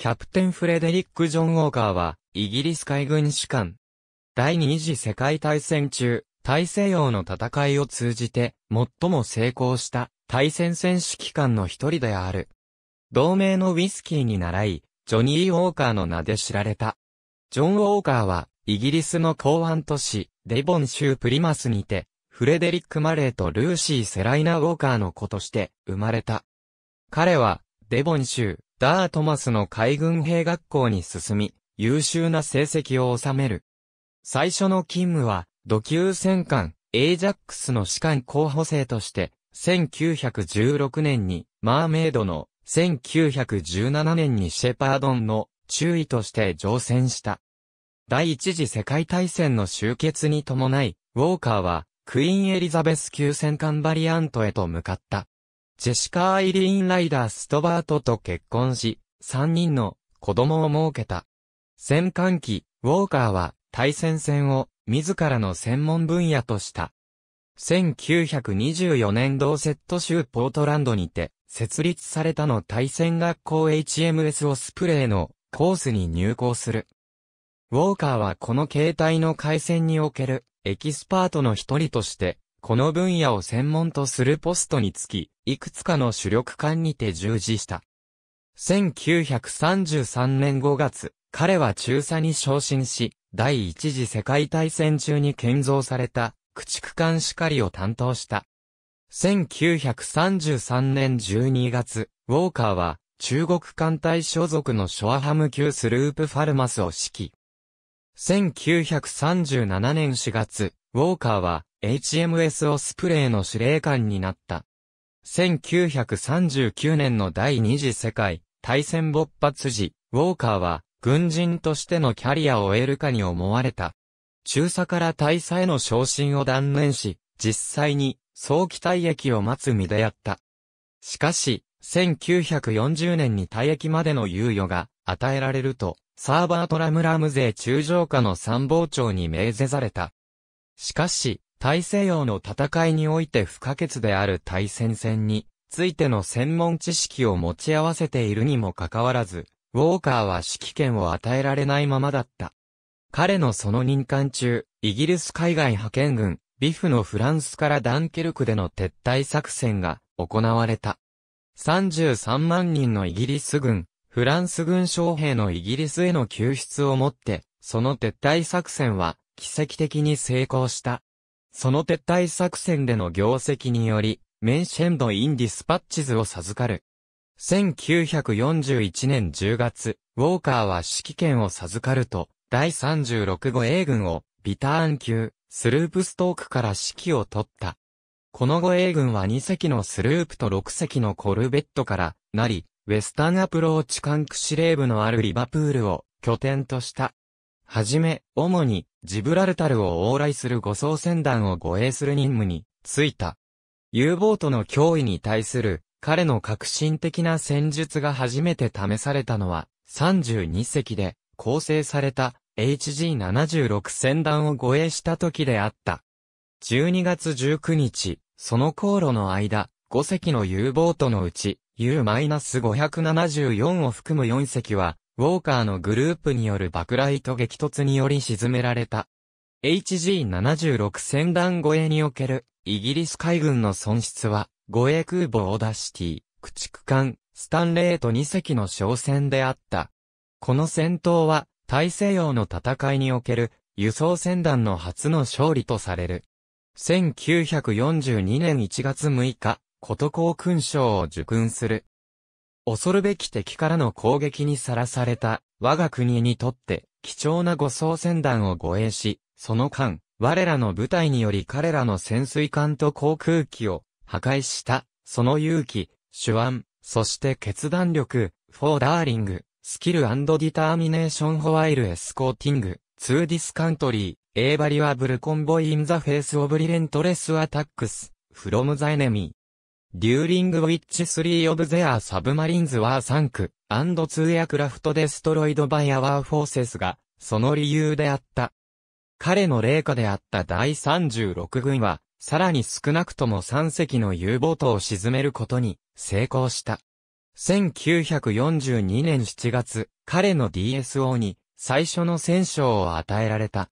キャプテンフレデリック・ジョン・ウォーカーは、イギリス海軍士官。第二次世界大戦中、大西洋の戦いを通じて、最も成功した対戦戦士機関の一人である。同盟のウィスキーに習い、ジョニー・ウォーカーの名で知られた。ジョン・ウォーカーは、イギリスの港湾都市、デボン州プリマスにて、フレデリック・マレーとルーシー・セライナ・ウォーカーの子として生まれた。彼は、デボン州、ダートマスの海軍兵学校に進み、優秀な成績を収める。最初の勤務は、土級戦艦、エイジャックスの士官候補生として、1916年に、マーメイドの、1917年にシェパードンの、注意として乗船した。第一次世界大戦の終結に伴い、ウォーカーは、クイーンエリザベス級戦艦バリアントへと向かった。ジェシカ・アイリーン・ライダー・ストバートと結婚し、3人の子供を設けた。戦艦機、ウォーカーは対戦戦を自らの専門分野とした。1924年同セット州ポートランドにて、設立されたの対戦学校 HMS オスプレイのコースに入校する。ウォーカーはこの携帯の回線におけるエキスパートの一人としてこの分野を専門とするポストにつき、いくつかの主力艦にて従事した。1933年5月、彼は中佐に昇進し、第一次世界大戦中に建造された、駆逐艦しかりを担当した。1933年12月、ウォーカーは、中国艦隊所属のショアハム級スループファルマスを指揮。1937年4月、ウォーカーは HMS オスプレイの司令官になった。1939年の第二次世界大戦勃発時、ウォーカーは軍人としてのキャリアを得るかに思われた。中佐から大佐への昇進を断念し、実際に早期退役を待つ身であった。しかし、1940年に退役までの猶予が与えられると、サーバートラムラムゼ中将下の参謀長に命ぜされた。しかし、大西洋の戦いにおいて不可欠である対戦線についての専門知識を持ち合わせているにもかかわらず、ウォーカーは指揮権を与えられないままだった。彼のその任官中、イギリス海外派遣軍、ビフのフランスからダンケルクでの撤退作戦が行われた。33万人のイギリス軍、フランス軍将兵のイギリスへの救出をもって、その撤退作戦は奇跡的に成功した。その撤退作戦での業績により、メンシェンド・インディスパッチズを授かる。1941年10月、ウォーカーは指揮権を授かると、第36後英軍を、ビターン級、スループストークから指揮を取った。この後英軍は2隻のスループと6隻のコルベットからなり、ウェスタンアプローチ管区司令部のあるリバプールを拠点とした。はじめ、主にジブラルタルを往来する護送船団を護衛する任務に就いた。U ボートの脅威に対する彼の革新的な戦術が初めて試されたのは32隻で構成された HG76 船団を護衛した時であった。12月19日、その航路の間、5隻の U ボートのうち U-574 を含む4隻はウォーカーのグループによる爆雷と激突により沈められた。HG76 戦団護衛におけるイギリス海軍の損失は、護衛空母オーダーシティ、駆逐艦、スタンレート2隻の商船であった。この戦闘は、大西洋の戦いにおける輸送船団の初の勝利とされる。1942年1月6日、こと勲章を受勲する恐るべき敵からの攻撃にさらされた、我が国にとって、貴重な護送船団を護衛し、その間、我らの部隊により彼らの潜水艦と航空機を破壊した、その勇気、手腕、そして決断力、フォーダーリング、スキルディターミネーションホワイルエスコーティング、ツーディスカントリー、エーバリアブルコンボインザフェイスオブリレントレスアタックス、フロムザエネミー、デューリングウィッチ3オブゼアーサブマリンズワーサンク、アンツーエアクラフトデストロイドバイアワーフォーセスが、その理由であった。彼の霊下であった第36軍は、さらに少なくとも3隻の U ボートを沈めることに、成功した。1942年7月、彼の DSO に、最初の戦勝を与えられた。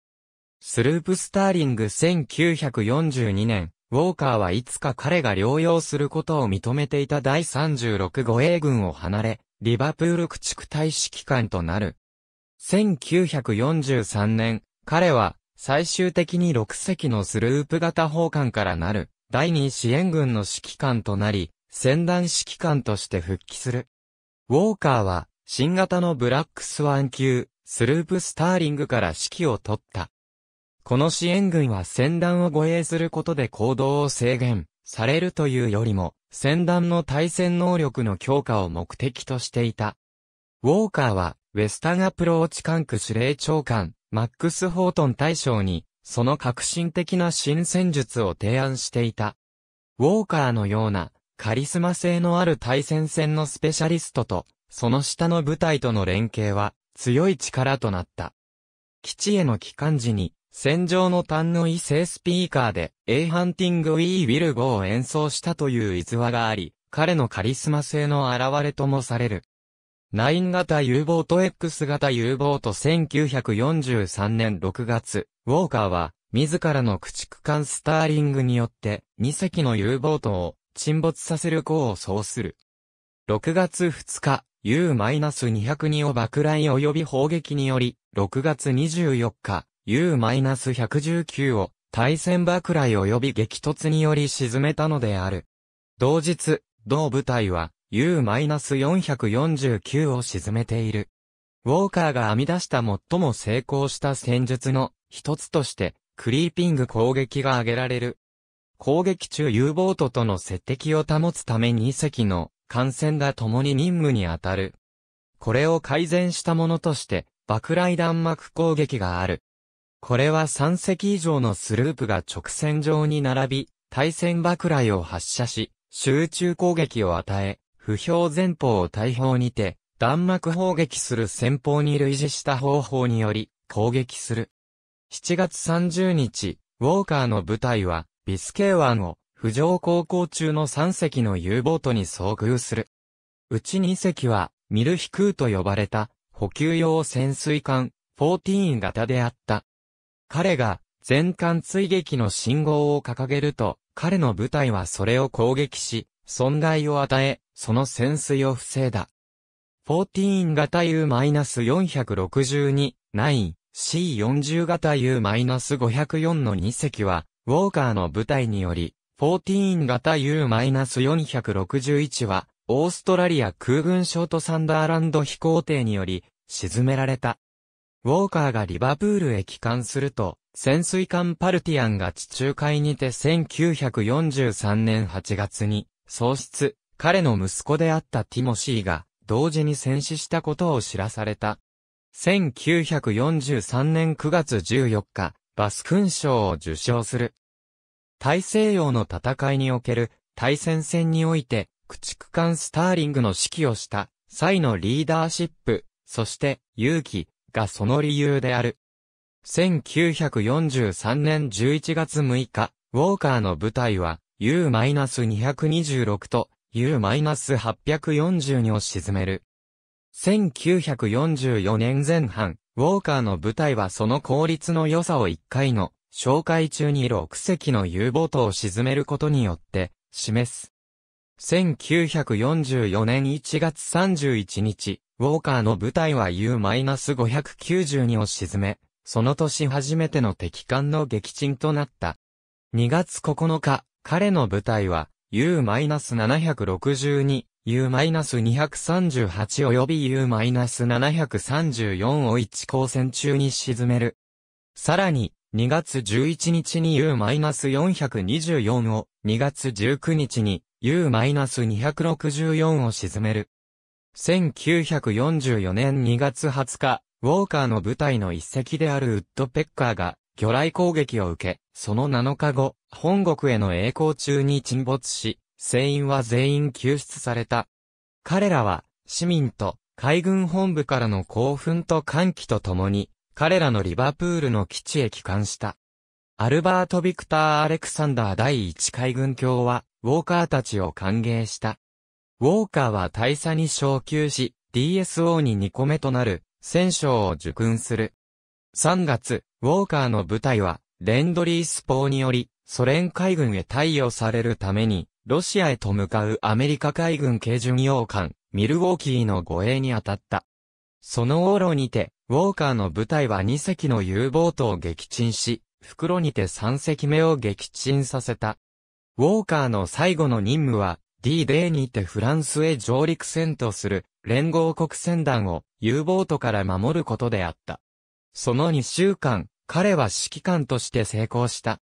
スループスターリング1942年、ウォーカーはいつか彼が療養することを認めていた第36護衛軍を離れ、リバプール駆逐隊指揮官となる。1943年、彼は最終的に6隻のスループ型砲艦からなる第2支援軍の指揮官となり、戦団指揮官として復帰する。ウォーカーは新型のブラックスワン級スループスターリングから指揮を取った。この支援軍は戦団を護衛することで行動を制限されるというよりも、戦団の対戦能力の強化を目的としていた。ウォーカーは、ウェスタンアプローチ管区司令長官、マックス・ホートン大将に、その革新的な新戦術を提案していた。ウォーカーのような、カリスマ性のある対戦戦のスペシャリストと、その下の部隊との連携は、強い力となった。基地への帰還時に、戦場の単の異性スピーカーで、A Hunting We Will Go を演奏したという逸話があり、彼のカリスマ性の現れともされる。9型 U ボート X 型 U ボート1943年6月、ウォーカーは、自らの駆逐艦スターリングによって、2隻の U ボートを沈没させる功を奏する。6月2日、U-202 を爆雷及び砲撃により、6月24日、U-119 を対戦爆雷及び激突により沈めたのである。同日、同部隊は U-449 を沈めている。ウォーカーが編み出した最も成功した戦術の一つとして、クリーピング攻撃が挙げられる。攻撃中 U ボートとの接敵を保つために2隻の艦船が共に任務に当たる。これを改善したものとして、爆雷弾幕攻撃がある。これは3隻以上のスループが直線上に並び、対戦爆雷を発射し、集中攻撃を与え、不評前方を大砲にて、弾幕砲撃する戦法に類似した方法により、攻撃する。7月30日、ウォーカーの部隊は、ビスケー湾を、浮上航行中の3隻の U ボートに遭遇する。うち2隻は、ミルヒクーと呼ばれた、補給用潜水艦、14型であった。彼が全艦追撃の信号を掲げると、彼の部隊はそれを攻撃し、損害を与え、その潜水を防いだ。14型 U-462、9、C40 型 U-504 の2隻は、ウォーカーの部隊により、14型 U-461 は、オーストラリア空軍ショートサンダーランド飛行艇により、沈められた。ウォーカーがリバプールへ帰還すると、潜水艦パルティアンが地中海にて1943年8月に、喪失、彼の息子であったティモシーが、同時に戦死したことを知らされた。1943年9月14日、バス勲章を受章する。大西洋の戦いにおける対戦線において、駆逐艦スターリングの指揮をした、際のリーダーシップ、そして勇気、がその理由である。1943年11月6日、ウォーカーの部隊は U-226 と U-842 を沈める。1944年前半、ウォーカーの部隊はその効率の良さを1回の紹介中に6隻の U ボートを沈めることによって示す。1944年1月31日、ウォーカーの部隊は U-592 を沈め、その年初めての敵艦の撃沈となった。2月9日、彼の部隊は U-762、U-238 及び U-734 を1航線中に沈める。さらに、2月11日に U-424 を、2月19日に U-264 を沈める。1944年2月20日、ウォーカーの部隊の一隻であるウッドペッカーが、魚雷攻撃を受け、その7日後、本国への栄光中に沈没し、船員は全員救出された。彼らは、市民と海軍本部からの興奮と歓喜とともに、彼らのリバプールの基地へ帰還した。アルバート・ビクター・アレクサンダー第一海軍卿は、ウォーカーたちを歓迎した。ウォーカーは大佐に昇級し、DSO に2個目となる、戦勝を受勲する。3月、ウォーカーの部隊は、レンドリースポーにより、ソ連海軍へ対応されるために、ロシアへと向かうアメリカ海軍軽巡洋艦、ミルウォーキーの護衛に当たった。その往路にて、ウォーカーの部隊は2隻の U ボートを撃沈し、袋にて3隻目を撃沈させた。ウォーカーの最後の任務は、D デーにてフランスへ上陸戦とする連合国船団を U ボートから守ることであった。その2週間、彼は指揮官として成功した。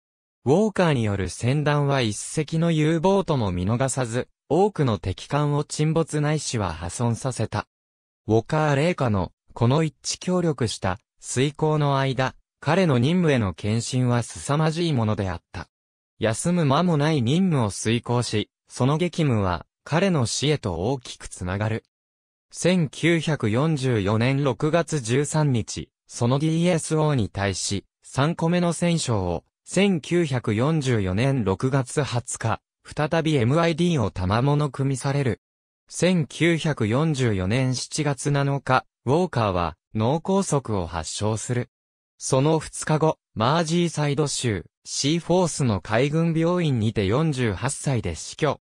ウォーカーによる船団は一隻の U ボートも見逃さず、多くの敵艦を沈没ないしは破損させた。ウォカーイ下の、この一致協力した、遂行の間、彼の任務への献身は凄まじいものであった。休む間もない任務を遂行し、その激務は彼の死へと大きくつながる。1944年6月13日、その DSO に対し、3個目の戦勝を、1944年6月20日、再び MID を賜物組みされる。1944年7月7日、ウォーカーは脳梗塞を発症する。その2日後、マージーサイド州、シーフォースの海軍病院にて48歳で死去。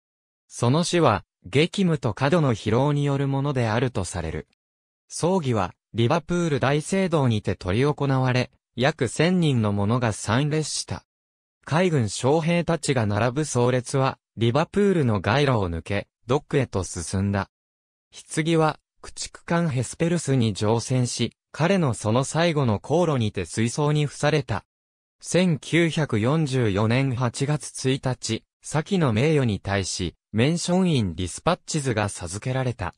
その死は、激務と過度の疲労によるものであるとされる。葬儀は、リバプール大聖堂にて執り行われ、約1000人の者が参列した。海軍将兵たちが並ぶ葬列は、リバプールの街路を抜け、ドックへと進んだ。棺は、駆逐艦ヘスペルスに乗船し、彼のその最後の航路にて水槽に付された。1944年8月1日、先の名誉に対し、メンションインディスパッチズが授けられた。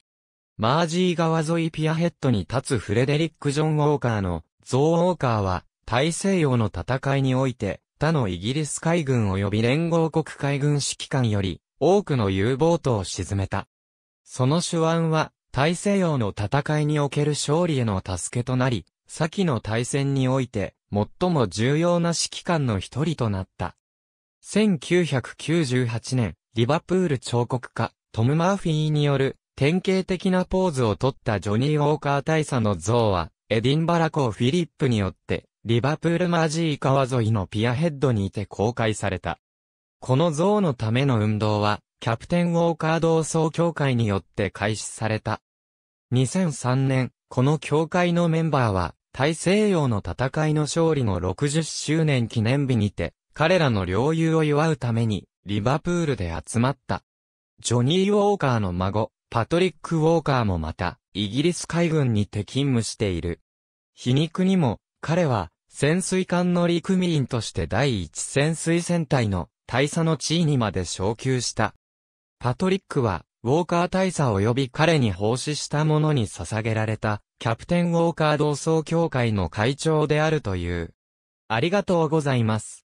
マージー川沿いピアヘッドに立つフレデリック・ジョン・ウォーカーの、ゾウ・ウォーカーは、大西洋の戦いにおいて、他のイギリス海軍及び連合国海軍指揮官より、多くの U ボートを沈めた。その手腕は、大西洋の戦いにおける勝利への助けとなり、先の大戦において、最も重要な指揮官の一人となった。1998年、リバプール彫刻家、トム・マーフィーによる、典型的なポーズを取ったジョニー・ウォーカー大佐の像は、エディンバラ公フィリップによって、リバプールマジー川沿いのピアヘッドにいて公開された。この像のための運動は、キャプテンウォーカー同窓協会によって開始された。2003年、この協会のメンバーは、大西洋の戦いの勝利の60周年記念日にて、彼らの領有を祝うために、リバプールで集まった。ジョニー・ウォーカーの孫、パトリック・ウォーカーもまた、イギリス海軍にて勤務している。皮肉にも、彼は、潜水艦の陸務員として第一潜水戦隊の大佐の地位にまで昇級した。パトリックは、ウォーカー大佐及び彼に奉仕した者に捧げられた、キャプテンウォーカー同窓協会の会長であるという。ありがとうございます。